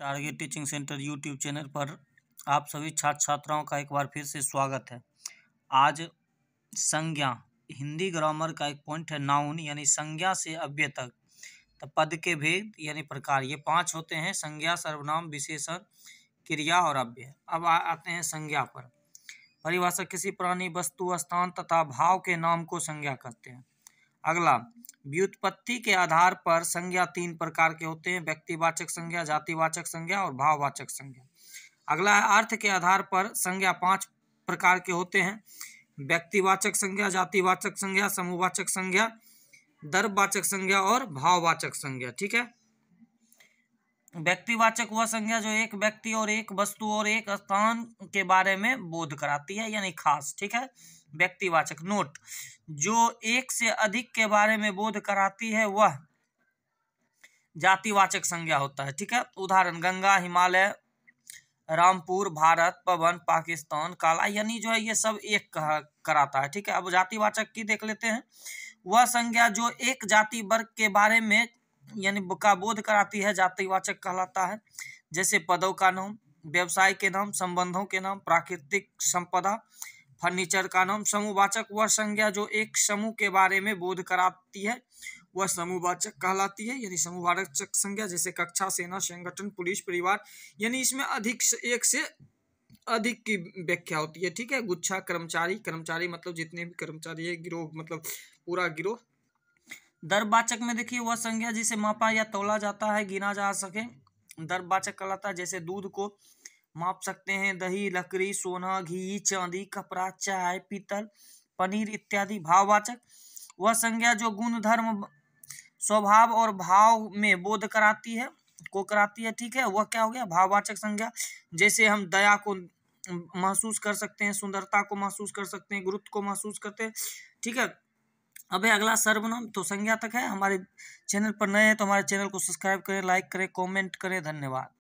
target Teaching Centre YouTube channel पर आप सभी छात्र छात्राओं का एक बार फिर से स्वागत है आज संज्ञा हिंदी ग्रामर का एक पॉइंट है नाउन यानी संज्ञा से अव्य तक तो पद के भेद यानी प्रकार ये पांच होते हैं संज्ञा सर्वनाम विशेषण क्रिया और अव्य अब आ, आते हैं संज्ञा पर परिभाषा किसी प्राणी वस्तु स्थान तथा भाव के नाम को संज्ञा करते हैं अगला व्युत्पत्ति के आधार पर संज्ञा तीन प्रकार के होते हैं व्यक्तिवाचक संज्ञा जातिवाचक संज्ञा और भाववाचक संज्ञा अगला है अर्थ के आधार पर संज्ञा पांच प्रकार के होते हैं व्यक्तिवाचक संज्ञा जातिवाचक संज्ञा समूहवाचक संज्ञा दर्भवाचक संज्ञा और भाववाचक संज्ञा ठीक है व्यक्तिवाचक वह संज्ञा जो एक व्यक्ति और एक वस्तु और एक स्थान के बारे में बोध कराती है यानी खास ठीक है व्यक्तिवाचक नोट जो एक से अधिक के बारे में बोध कराती है वह जातिवाचक संज्ञा होता है ठीक है उदाहरण गंगा हिमालय रामपुर भारत पवन पाकिस्तान काला यानी जो है ये सब एक कराता है ठीक है अब जातिवाचक की देख लेते हैं वह संज्ञा जो एक जाति वर्ग के बारे में यानी का बोध कराती है जातिवाचक कहलाता है जैसे पदों का नाम व्यवसाय के नाम संबंधों के नाम प्राकृतिक संपदा फर्नीचर का नाम समूहवाचक वह संज्ञा जो एक समूह के बारे में बोध कराती है वह समूहवाचक कहलाती है यानी समूहवाचक संज्ञा जैसे कक्षा सेना संगठन पुलिस परिवार यानी इसमें अधिक से एक से अधिक की व्याख्या होती है ठीक है गुच्छा कर्मचारी कर्मचारी मतलब जितने भी कर्मचारी है गिरोह मतलब पूरा गिरोह दर्वाचक में देखिए वह संज्ञा जिसे मापा या तोला जाता है गिना जा सके दर्वाचक कहलाता है जैसे दूध को माप सकते हैं दही लकड़ी सोना घी चांदी कपड़ा चाय पीतल पनीर इत्यादि भाववाचक वह संज्ञा जो गुण धर्म स्वभाव और भाव में बोध कराती है को कराती है ठीक है वह क्या हो गया भाववाचक संज्ञा जैसे हम दया को महसूस कर सकते हैं सुंदरता को महसूस कर सकते हैं गुरुत्व को महसूस करते हैं ठीक है अब अगला सर्वनाम तो संज्ञा तक है हमारे चैनल पर नए हैं तो हमारे चैनल को सब्सक्राइब करें लाइक करें कमेंट करें धन्यवाद